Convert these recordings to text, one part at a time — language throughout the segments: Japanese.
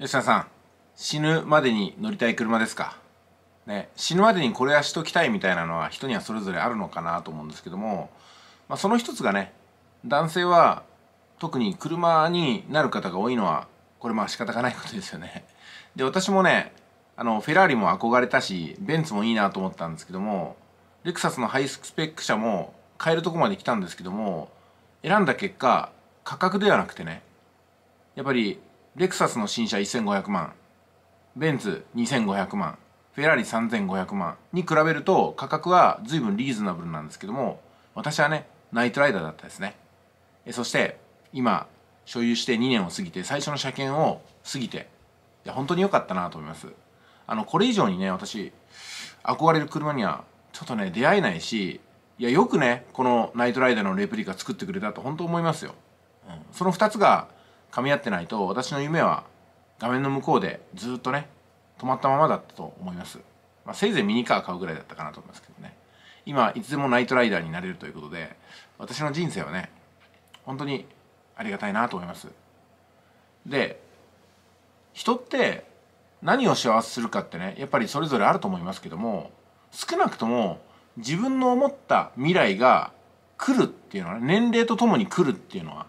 吉田さん死ぬまでに乗りたい車ですかね、死ぬまでにこれはしときたいみたいなのは人にはそれぞれあるのかなと思うんですけども、まあ、その一つがね男性は特に車になる方が多いのはこれまあ仕方がないことですよねで私もねあのフェラーリも憧れたしベンツもいいなと思ったんですけどもレクサスのハイスペック車も買えるとこまで来たんですけども選んだ結果価格ではなくてねやっぱりレクサスの新車1500万ベンツ2500万フェラーリ3500万に比べると価格は随分リーズナブルなんですけども私はねナイトライダーだったですねそして今所有して2年を過ぎて最初の車検を過ぎていや本当に良かったなと思いますあのこれ以上にね私憧れる車にはちょっとね出会えないしいやよくねこのナイトライダーのレプリカ作ってくれたと本当思いますよ、うん、その2つが噛み合ってないと私の夢は画面の向こうでずっとね止まったままだったと思います、まあ、せいぜいミニカー買うぐらいだったかなと思いますけどね今いつでもナイトライダーになれるということで私の人生はね本当にありがたいなと思いますで人って何を幸せするかってねやっぱりそれぞれあると思いますけども少なくとも自分の思った未来が来るっていうのは、ね、年齢とともに来るっていうのは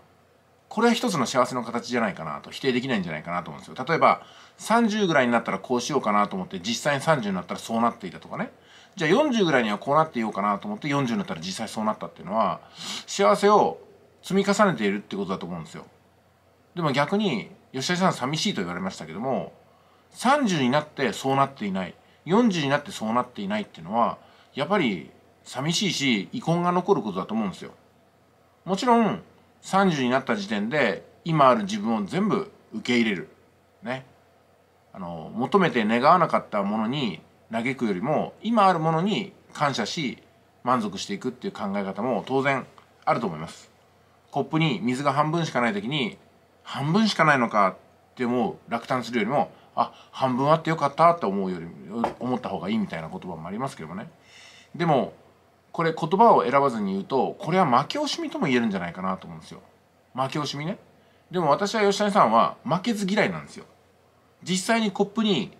これは一つの幸せの形じゃないかなと否定できないんじゃないかなと思うんですよ例えば30ぐらいになったらこうしようかなと思って実際に30になったらそうなっていたとかねじゃあ40ぐらいにはこうなっていようかなと思って40になったら実際そうなったっていうのは幸せを積み重ねているってことだと思うんですよでも逆に吉田さん寂しいと言われましたけども30になってそうなっていない40になってそうなっていないっていうのはやっぱり寂しいし遺恨が残ることだと思うんですよもちろん30になった時点で今ある自分を全部受け入れるねあの求めて願わなかったものに嘆くよりも今あるものに感謝し満足していくっていう考え方も当然あると思いますコップに水が半分しかない時に半分しかないのかって思う落胆するよりもあ半分あってよかったって思うより思った方がいいみたいな言葉もありますけどもねでもこれ言葉を選ばずに言うとこれは負け惜しみとも言えるんじゃないかなと思うんですよ負け惜しみねでも私は吉谷さんは負けず嫌いなんですよ実際にコップに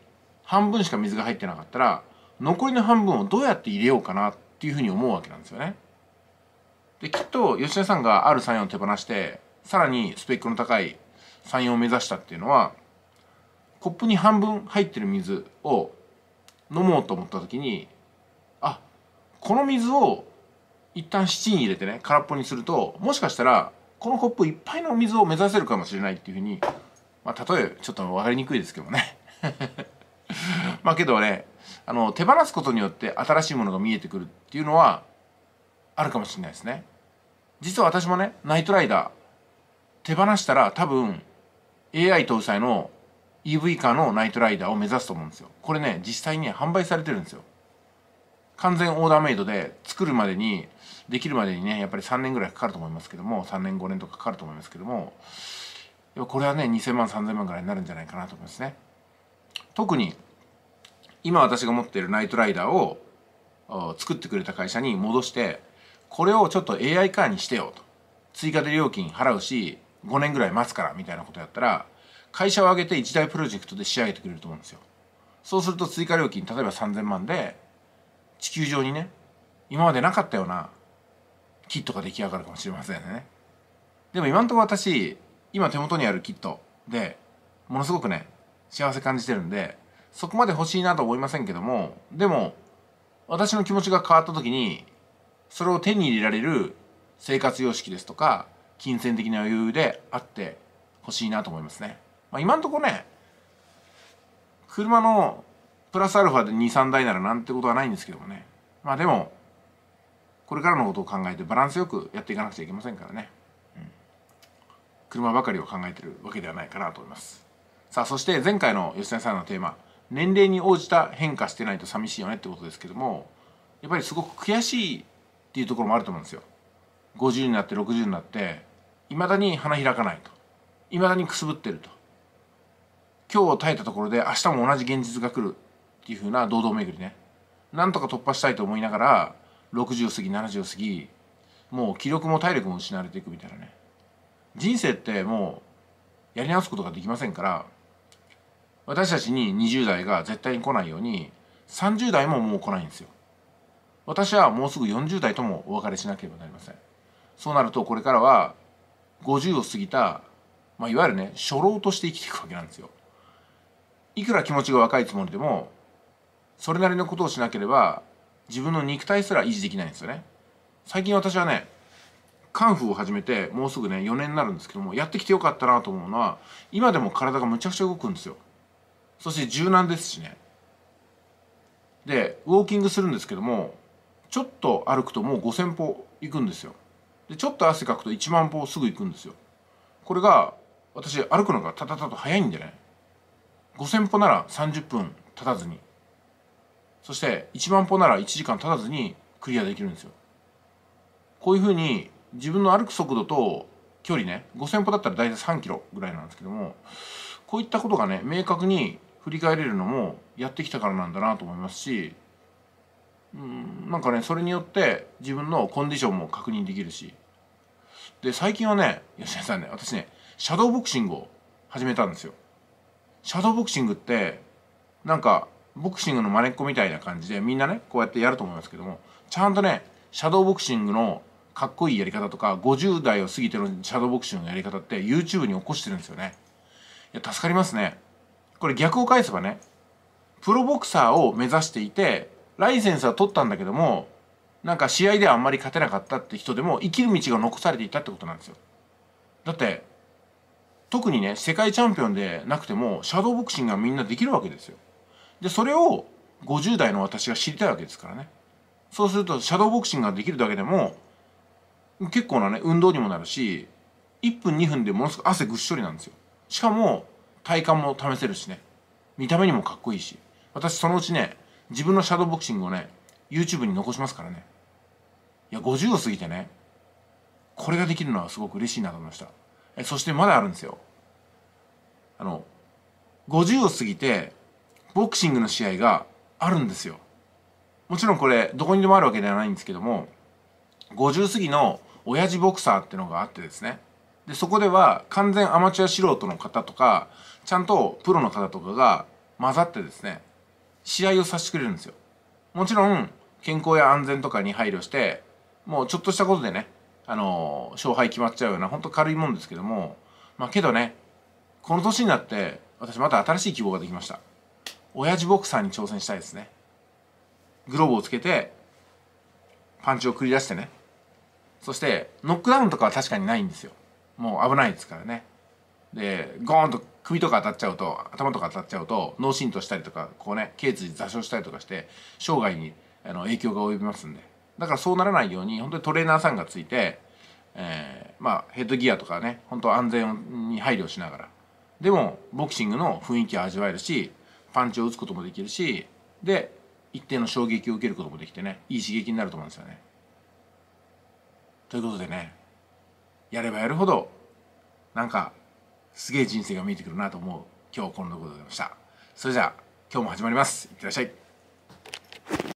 半分しか水が入ってなかったら残りの半分をどうやって入れようかなっていうふうに思うわけなんですよねできっと吉谷さんが R34 を手放してさらにスペックの高い34を目指したっていうのはコップに半分入ってる水を飲もうと思った時にこの水を一旦七に入れてね空っぽにするともしかしたらこのコップいっぱいの水を目指せるかもしれないっていうふうに、まあ、例えちょっと分かりにくいですけどね まあけどねあの手放すことによって新しいものが見えてくるっていうのはあるかもしれないですね実は私もねナイトライダー手放したら多分 AI 搭載の EV 化のナイトライダーを目指すと思うんですよこれね実際に販売されてるんですよ完全オーダーメイドで作るまでにできるまでにねやっぱり3年ぐらいかかると思いますけども3年5年とかかかると思いますけどもこれはね2000万3000万ぐらいになるんじゃないかなと思いますね特に今私が持っているナイトライダーを作ってくれた会社に戻してこれをちょっと AI カーにしてよと追加で料金払うし5年ぐらい待つからみたいなことやったら会社を挙げて一大プロジェクトで仕上げてくれると思うんですよそうすると追加料金例えば3000万で地球上にね今までなかったようなキットが出来上がるかもしれませんねでも今んとこ私今手元にあるキットでものすごくね幸せ感じてるんでそこまで欲しいなと思いませんけどもでも私の気持ちが変わった時にそれを手に入れられる生活様式ですとか金銭的な余裕であって欲しいなと思いますね、まあ、今んとこね車のプラスアルファで23台ならなんてことはないんですけどもねまあでもこれからのことを考えてバランスよくやっていかなくちゃいけませんからね、うん、車ばかりを考えてるわけではないかなと思いますさあそして前回の吉田さんのテーマ年齢に応じた変化してないと寂しいよねってことですけどもやっぱりすごく悔しいっていうところもあると思うんですよ50になって60になって未だに花開かないと未だにくすぶってると今日耐えたところで明日も同じ現実が来るていうふうな堂々巡りねなんとか突破したいと思いながら60過ぎ70過ぎもう気力も体力も失われていくみたいなね人生ってもうやり直すことができませんから私たちに20代が絶対に来ないように30代ももう来ないんですよ私はもうすぐ40代ともお別れしなければなりませんそうなるとこれからは50を過ぎた、まあ、いわゆるね初老として生きていくわけなんですよいくら気持ちが若いつもりでもそれなりのことをしなければ自分の肉体すら維持できないんですよね最近私はねカンフーを始めてもうすぐね4年になるんですけどもやってきてよかったなと思うのは今でも体がむちゃくちゃ動くんですよそして柔軟ですしねでウォーキングするんですけどもちょっと歩くともう5,000歩行くんですよでちょっと汗かくと1万歩すぐ行くんですよこれが私歩くのがタタタと早いんでね5,000歩なら30分経たずにそして1万歩なら1時間経たずにクリアできるんですよこういうふうに自分の歩く速度と距離ね5,000歩だったら大体3キロぐらいなんですけどもこういったことがね明確に振り返れるのもやってきたからなんだなと思いますしうんなんかねそれによって自分のコンディションも確認できるしで最近はね吉田さんね私ねシャドーボクシングを始めたんですよシャドーボクシングってなんかボクシングのまねっこみたいな感じでみんなねこうやってやると思いますけどもちゃんとねシャドーボクシングのかっこいいやり方とか50代を過ぎてのシャドーボクシングのやり方って YouTube に起こしてるんですよねいや助かりますねこれ逆を返せばねプロボクサーを目指していてライセンスは取ったんだけどもなんか試合ではあんまり勝てなかったって人でも生きる道が残されていたってことなんですよだって特にね世界チャンピオンでなくてもシャドーボクシングはみんなできるわけですよでそれを50代の私が知りたいわけですからねそうするとシャドーボクシングができるだけでも結構なね運動にもなるし1分2分でものすごく汗ぐっしょりなんですよしかも体幹も試せるしね見た目にもかっこいいし私そのうちね自分のシャドーボクシングをね YouTube に残しますからねいや50を過ぎてねこれができるのはすごく嬉しいなと思いましたえそしてまだあるんですよあの50を過ぎてボクシングの試合があるんですよもちろんこれどこにでもあるわけではないんですけども50過ぎの親父ボクサーってのがあってですねでそこでは完全アマチュア素人の方とかちゃんとプロの方とかが混ざってですね試合をさせてくれるんですよもちろん健康や安全とかに配慮してもうちょっとしたことでねあの勝敗決まっちゃうようなほんと軽いもんですけどもまあけどねこの年になって私また新しい希望ができました親父ボクサーに挑戦したいですねグローブをつけてパンチを繰り出してねそしてノックダウンとかは確かにないんですよもう危ないですからねでゴーンと首とか当たっちゃうと頭とか当たっちゃうと脳震盪したりとかこうね頸椎挫傷したりとかして生涯にあの影響が及びますんでだからそうならないように本当にトレーナーさんがついて、えー、まあヘッドギアとかね本当安全に配慮しながらでもボクシングの雰囲気を味わえるしパンチを打つこともできるしで一定の衝撃を受けることもできてねいい刺激になると思うんですよね。ということでねやればやるほどなんかすげえ人生が見えてくるなと思う今日こんなことでございました。それじゃあ今日も始まります。いってらっしゃい。